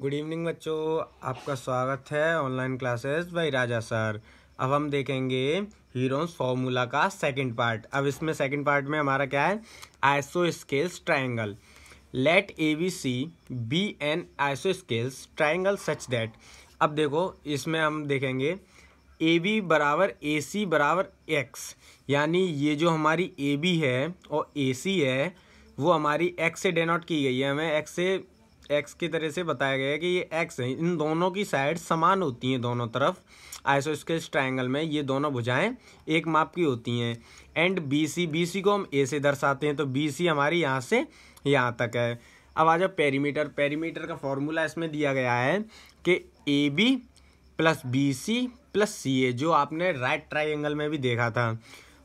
good evening बच्चों आपका स्वागत है ऑनलाइन क्लासेस भाई राजा सर अब हम देखेंगे हीरोज फॉर्मूला का सेकंड पार्ट अब इसमें सेकंड पार्ट में हमारा क्या है isosceles triangle let A B C be an isosceles triangle such that अब देखो इसमें हम देखेंगे ए बी बराबर ए सी बराबर एक्स यानी ये जो हमारी ए बी है और ए सी है वो हमारी एक्स से डेनोट की गई है हमें एक्स से एक्स की तरह से बताया गया है कि ये एक्स है इन दोनों की साइड समान होती हैं दोनों तरफ आइसोस्केच ट्राइंगल में ये दोनों भुजाएं एक माप की होती हैं and B C B C को हम ए से दर्शाते हैं तो बी सी हमारी यहाँ से यहाँ तक है अब आ जाओ पेरीमीटर पेरीमीटर का फॉर्मूला इसमें दिया गया है कि A B plus B C plus C A जो आपने राइट ट्राइंगल में भी देखा था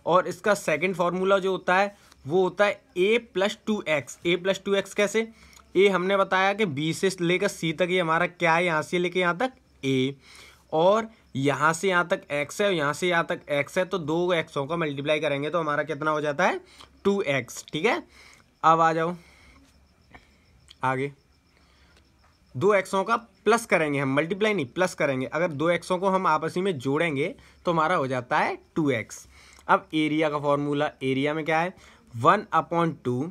और इसका सेकेंड फार्मूला जो होता है वो होता है A plus two X A plus two X कैसे ए हमने बताया कि बी से लेकर सी तक ये हमारा क्या है यहाँ से लेकर यहाँ तक ए और यहाँ से यहाँ तक एक्स है और यहाँ से यहाँ तक एक्स है तो दो एक्सों का मल्टीप्लाई करेंगे तो हमारा कितना हो जाता है टू एक्स ठीक है अब आ जाओ आगे दो एक्सों का प्लस करेंगे हम मल्टीप्लाई नहीं प्लस करेंगे अगर दो एक्सों को हम आपसी में जोड़ेंगे तो हमारा हो जाता है टू एक्स अब एरिया का फॉर्मूला एरिया में क्या है वन अपॉन टू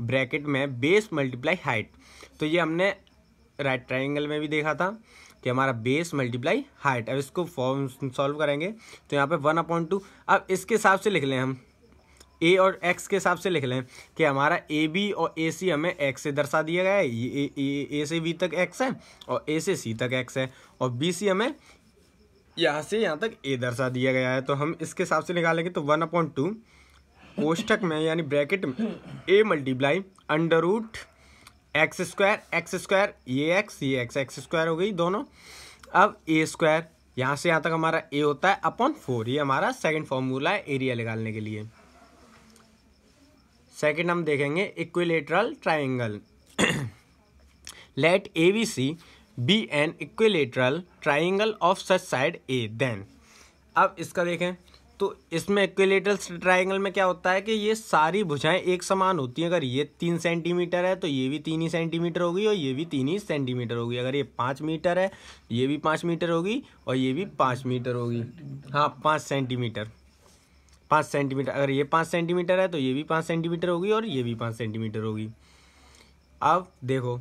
ब्रैकेट में बेस मल्टीप्लाई हाइट तो ये हमने राइट ट्राइंगल में भी देखा था कि हमारा बेस मल्टीप्लाई हाइट अब इसको फॉर्म सॉल्व करेंगे तो यहाँ पे वन अपॉइंट टू अब इसके हिसाब से लिख लें हम ए और एक्स के हिसाब से लिख लें कि हमारा ए बी और ए सी हमें एक्स से दर्शा दिया गया है ये ए से बी तक एक्स है और ए से सी तक एक्स है और बी सी हमें यहाँ से यहाँ तक ए दर्शा दिया गया है तो हम इसके हिसाब से निकालेंगे तो वन अपॉइंट टू कोष्टक में यानी ब्रैकेट में A multiply under root X square X square ये एक्स ये एक्स एक्स स्क्वायर हो गई दोनों अब ए स्क्वायर यहाँ से यहाँ तक हमारा ए होता है अपॉन फोर ये हमारा सेकंड फॉर्मूला है एरिया निकालने के लिए सेकंड हम देखेंगे equilateral triangle let A B C be an equilateral triangle of such side A then अब इसका देखें तो इसमें इक्विलेटरल ट्राइंगल में क्या होता है कि ये सारी भुजाएं एक समान होती हैं अगर ये तीन सेंटीमीटर है तो ये भी तीन ही सेंटीमीटर होगी और ये भी तीन ही सेंटीमीटर होगी अगर ये पाँच मीटर है ये भी पाँच मीटर होगी और ये भी पाँच मीटर होगी हाँ पाँच सेंटीमीटर पाँच सेंटीमीटर अगर ये पाँच सेंटीमीटर है तो ये भी पाँच सेंटीमीटर होगी और ये भी पाँच सेंटीमीटर होगी अब देखो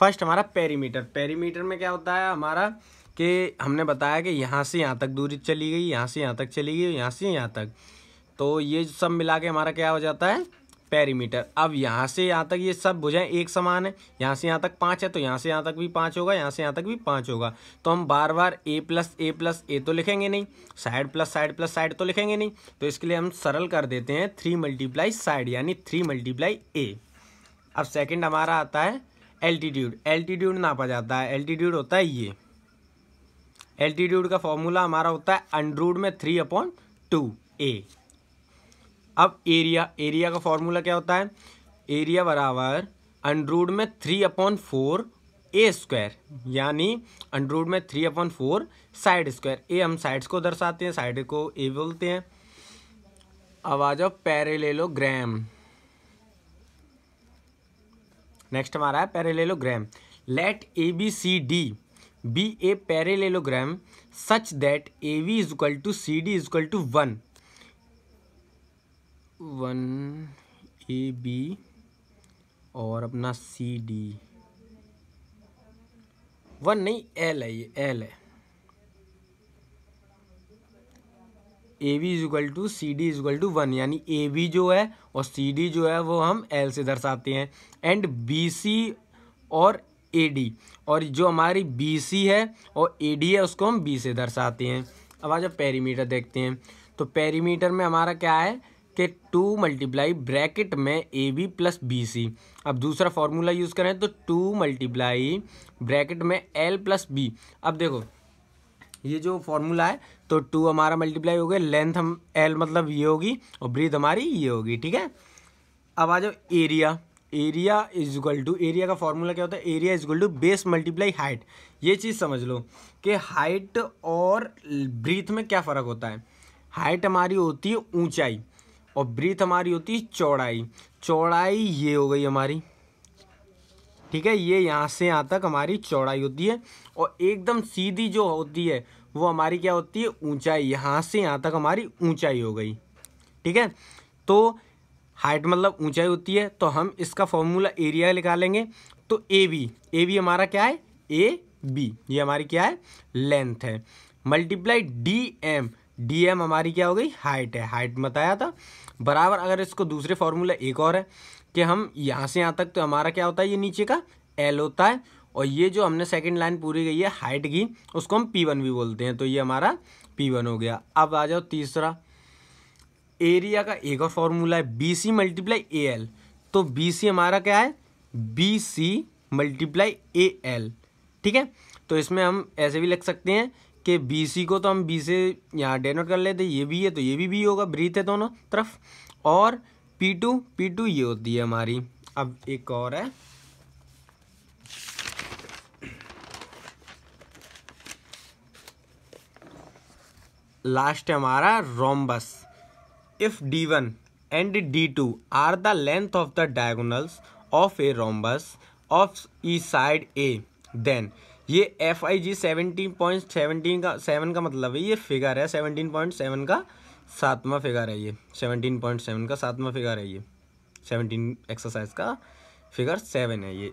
फर्स्ट हमारा पेरीमीटर पेरीमीटर में क्या होता है हमारा कि हमने बताया कि यहाँ से यहाँ तक दूरी चली गई यहाँ से यहाँ तक चली गई यहाँ से यहाँ तक तो ये सब मिला के हमारा क्या हो जाता है पैरीमीटर अब यहाँ से यहाँ तक ये सब भुजाएं एक समान है यहाँ से यहाँ तक पाँच है तो यहाँ से यहाँ तक भी पाँच होगा यहाँ से यहाँ तक भी पाँच होगा तो हम बार बार ए प्लस ए प्लस ए तो लिखेंगे नहीं side plus side plus side तो लिखेंगे नहीं तो इसके लिए हम सरल कर देते हैं थ्री मल्टीप्लाई साइड यानी थ्री मल्टीप्लाई ए अब सेकेंड हमारा आता है एल्टीट्यूड एल्टीट्यूड नापा जाता है एल्टीट्यूड होता है ये एल्टीट्यूड का फॉर्मूला हमारा होता है अंडरूड में थ्री अपॉन टू ए अब एरिया एरिया का फॉर्मूला क्या होता है एरिया बराबर अंडरूड में three upon four A square यानी अंडरूड में three upon four side square A हम साइड्स को दर्शाते हैं साइड को ए बोलते हैं अब आ जाओ पैरेलेलोग्राम नेक्स्ट हमारा है parallelogram let A B C D be a parallelogram such that A B is equal to C D is equal to one one A B और अपना सी डी वन नहीं एल है ये L है A B is equal to C D is equal to one यानी A we जो है और सी डी जो है वो हम एल से दर्शाते हैं एंड बी सी और ए डी और जो हमारी बी सी है और ए डी है उसको हम बी से दर्शाते हैं अब आ जाओ पेरीमीटर देखते हैं तो पेरीमीटर में हमारा क्या है कि टू मल्टीप्लाई ब्रैकेट में A B plus B C अब दूसरा फार्मूला यूज़ करें तो टू मल्टीप्लाई ब्रैकेट में एल प्लस बी अब देखो ये जो फार्मूला है तो टू हमारा मल्टीप्लाई हो गया लेंथ हम एल मतलब ये होगी और ब्रीथ हमारी ये होगी ठीक है अब आ जाओ area area is equal to area का फॉर्मूला क्या होता है area is equal to base multiply height ये चीज़ समझ लो कि हाइट और ब्रीथ में क्या फ़र्क होता है हाइट हमारी होती है ऊंचाई और ब्रीथ हमारी होती है चौड़ाई चौड़ाई ये हो गई हमारी ठीक है ये यहाँ से यहाँ तक हमारी चौड़ाई होती है और एकदम सीधी जो होती है वो हमारी क्या होती है ऊंचाई यहाँ से यहाँ तक हमारी ऊंचाई हो गई ठीक है तो हाइट मतलब ऊंचाई होती है तो हम इसका फॉर्मूला एरिया निकालेंगे तो ए बी ए बी हमारा क्या है ए बी ये हमारी क्या है लेंथ है multiply D M D M हमारी क्या हो गई हाइट है हाइट बताया था बराबर अगर इसको दूसरे फार्मूला एक और है कि हम यहाँ से यहाँ तक तो हमारा क्या होता है ये नीचे का एल होता है और ये जो हमने सेकंड लाइन पूरी गई है हाइट की उसको हम पी वन भी बोलते हैं तो ये हमारा पी वन हो गया अब आ जाओ तीसरा एरिया का एक और फॉर्मूला है B C multiply A L तो बी सी हमारा क्या है B C multiply A L ठीक है तो इसमें हम ऐसे भी लिख सकते हैं कि बी सी को तो हम बी से यहाँ डेनोट कर लेते ये भी है तो ये भी बी होगा ब्रीथ है दोनों तरफ और पी टू पी टू ये होती है हमारी अब एक और है लास्ट है हमारा rhombus one and D two are the length of the diagonals of a rhombus of E side A then ये F I G seventeen point seventeen का सेवन का मतलब है ये फिगर है सेवनटीन पॉइंट सेवन का सातवां फिगर है ये सेवनटीन पॉइंट सेवन का सातवां फिगर है ये सेवनटीन एक्सरसाइज का फिगर सेवन है ये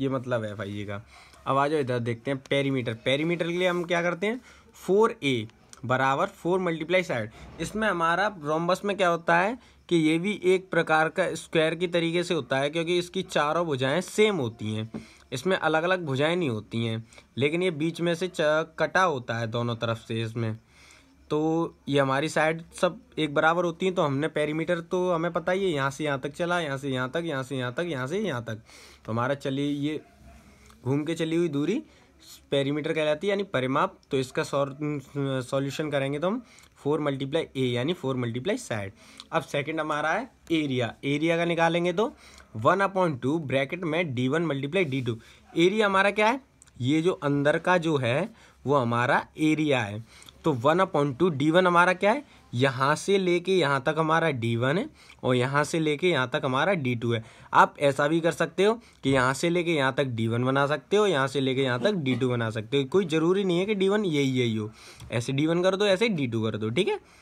ये मतलब है एफ आई जी का अब आ जाओ इधर देखते हैं पेरीमीटर पेरीमीटर के लिए हम क्या करते हैं फोर ए बराबर फोर मल्टीप्लाई साइड इसमें हमारा रोमबस में क्या होता है कि ये भी एक प्रकार का स्क्वायर की तरीके से होता है क्योंकि इसकी चारों भुजाएं सेम होती हैं इसमें अलग अलग भुजाएं नहीं होती हैं लेकिन ये बीच में से कटा होता है दोनों तरफ से इसमें तो ये हमारी साइड सब एक बराबर होती हैं तो हमने पैरीमीटर तो हमें पता ही है यहाँ से यहाँ तक चला यहाँ से यहाँ तक यहाँ से यहाँ तक यहाँ से यहाँ तक तो हमारा चली ये घूम के चली हुई दूरी पेरीमीटर कहलाती है यानी परिमाप तो इसका सॉल्यूशन करेंगे तो हम फोर मल्टीप्लाई ए यानी फोर मल्टीप्लाई साइड अब सेकंड हमारा है एरिया एरिया का निकालेंगे तो वन अपॉइंट टू ब्रैकेट में D one multiply D two area हमारा क्या है ये जो अंदर का जो है वो हमारा एरिया है तो one upon two D one हमारा क्या है यहाँ से लेके यहाँ तक हमारा डी वन है और यहाँ से लेके यहाँ तक हमारा डी टू है आप ऐसा भी कर सकते हो कि यहाँ से लेके यहाँ तक डी वन बना सकते हो यहाँ से लेके यहाँ तक डी टू बना सकते हो कोई ज़रूरी नहीं है कि डी वन यही यही हो ऐसे डी वन कर दो ऐसे डी टू कर दो ठीक है